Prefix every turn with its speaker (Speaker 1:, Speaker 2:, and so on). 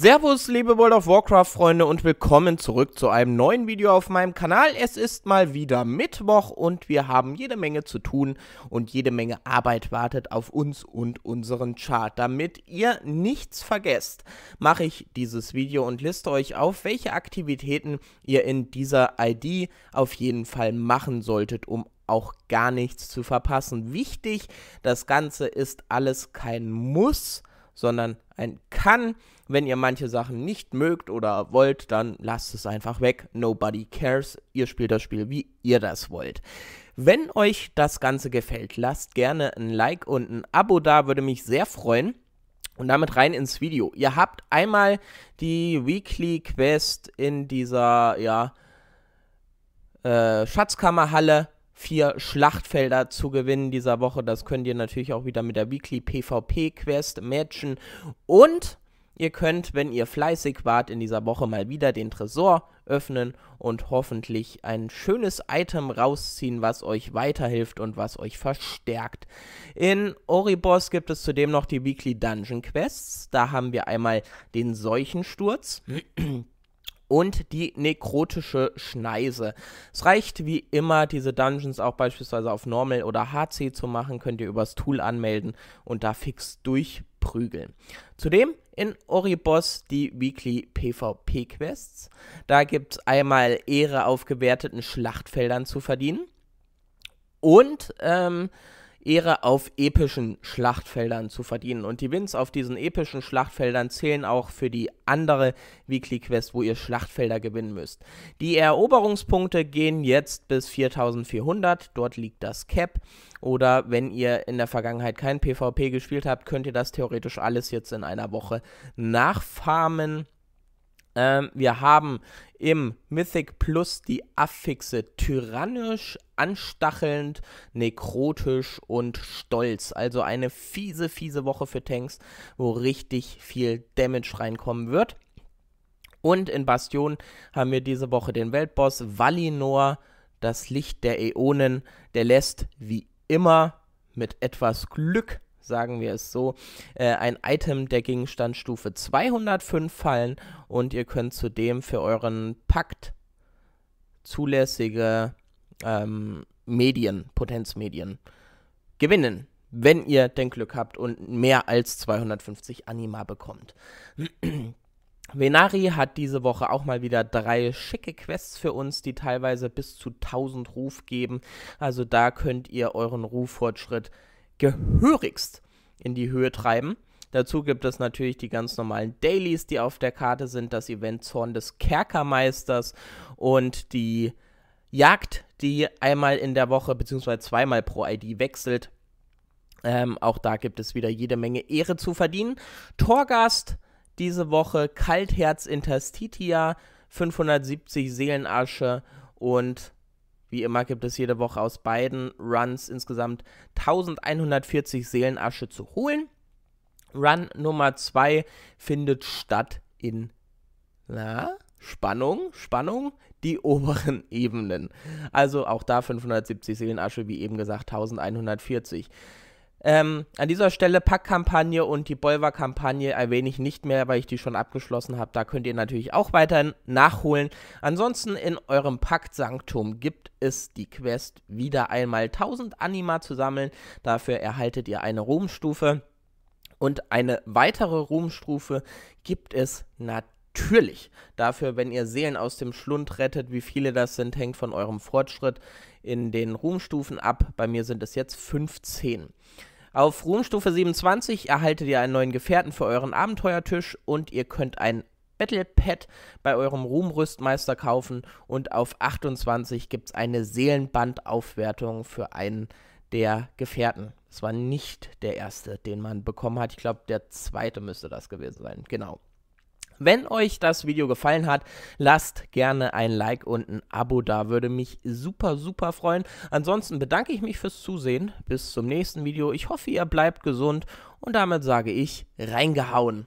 Speaker 1: Servus, liebe World of Warcraft-Freunde und willkommen zurück zu einem neuen Video auf meinem Kanal. Es ist mal wieder Mittwoch und wir haben jede Menge zu tun und jede Menge Arbeit wartet auf uns und unseren Chart. Damit ihr nichts vergesst, mache ich dieses Video und liste euch auf, welche Aktivitäten ihr in dieser ID auf jeden Fall machen solltet, um auch gar nichts zu verpassen. Wichtig, das Ganze ist alles kein Muss, sondern ein kann. Wenn ihr manche Sachen nicht mögt oder wollt, dann lasst es einfach weg. Nobody cares. Ihr spielt das Spiel, wie ihr das wollt. Wenn euch das Ganze gefällt, lasst gerne ein Like und ein Abo da, würde mich sehr freuen. Und damit rein ins Video. Ihr habt einmal die Weekly Quest in dieser, ja, äh, Schatzkammerhalle vier Schlachtfelder zu gewinnen dieser Woche. Das könnt ihr natürlich auch wieder mit der Weekly PvP Quest matchen. Und ihr könnt, wenn ihr fleißig wart, in dieser Woche mal wieder den Tresor öffnen und hoffentlich ein schönes Item rausziehen, was euch weiterhilft und was euch verstärkt. In Oribos gibt es zudem noch die Weekly Dungeon Quests. Da haben wir einmal den Seuchensturz und die nekrotische Schneise. Es reicht wie immer, diese Dungeons auch beispielsweise auf Normal oder HC zu machen, könnt ihr übers Tool anmelden und da fix durchprügeln. Zudem in Oribos die Weekly PvP Quests. Da gibt es einmal Ehre auf gewerteten Schlachtfeldern zu verdienen und ähm, Ehre auf epischen Schlachtfeldern zu verdienen. Und die Wins auf diesen epischen Schlachtfeldern zählen auch für die andere Weekly Quest, wo ihr Schlachtfelder gewinnen müsst. Die Eroberungspunkte gehen jetzt bis 4400, dort liegt das Cap. Oder wenn ihr in der Vergangenheit kein PvP gespielt habt, könnt ihr das theoretisch alles jetzt in einer Woche nachfarmen. Ähm, wir haben im Mythic Plus die Affixe tyrannisch, anstachelnd, nekrotisch und stolz. Also eine fiese, fiese Woche für Tanks, wo richtig viel Damage reinkommen wird. Und in Bastion haben wir diese Woche den Weltboss Valinor, das Licht der Äonen. Der lässt wie immer mit etwas Glück sagen wir es so, äh, ein Item der Gegenstandsstufe 205 fallen und ihr könnt zudem für euren Pakt zulässige ähm, Medien, Potenzmedien gewinnen, wenn ihr den Glück habt und mehr als 250 Anima bekommt. Venari hat diese Woche auch mal wieder drei schicke Quests für uns, die teilweise bis zu 1000 Ruf geben. Also da könnt ihr euren Ruffortschritt gehörigst in die Höhe treiben. Dazu gibt es natürlich die ganz normalen Dailies, die auf der Karte sind, das Event Zorn des Kerkermeisters und die Jagd, die einmal in der Woche bzw. zweimal pro ID wechselt. Ähm, auch da gibt es wieder jede Menge Ehre zu verdienen. Torgast diese Woche, Kaltherz Interstitia, 570 Seelenasche und wie immer gibt es jede Woche aus beiden Runs insgesamt 1140 Seelenasche zu holen. Run Nummer 2 findet statt in na, Spannung, Spannung, die oberen Ebenen. Also auch da 570 Seelenasche, wie eben gesagt, 1140. Ähm, an dieser Stelle Packkampagne und die Bolver-Kampagne erwähne ich nicht mehr, weil ich die schon abgeschlossen habe. Da könnt ihr natürlich auch weiterhin nachholen. Ansonsten in eurem pakt gibt es die Quest, wieder einmal 1000 Anima zu sammeln. Dafür erhaltet ihr eine Ruhmstufe. Und eine weitere Ruhmstufe gibt es natürlich natürlich dafür, wenn ihr Seelen aus dem Schlund rettet. Wie viele das sind, hängt von eurem Fortschritt in den Ruhmstufen ab. Bei mir sind es jetzt 15. Auf Ruhmstufe 27 erhaltet ihr einen neuen Gefährten für euren Abenteuertisch und ihr könnt ein Battle Pad bei eurem Ruhmrüstmeister kaufen und auf 28 gibt es eine Seelenbandaufwertung für einen der Gefährten. Es war nicht der erste, den man bekommen hat. Ich glaube, der zweite müsste das gewesen sein. Genau. Wenn euch das Video gefallen hat, lasst gerne ein Like und ein Abo da. Würde mich super, super freuen. Ansonsten bedanke ich mich fürs Zusehen. Bis zum nächsten Video. Ich hoffe, ihr bleibt gesund. Und damit sage ich, reingehauen.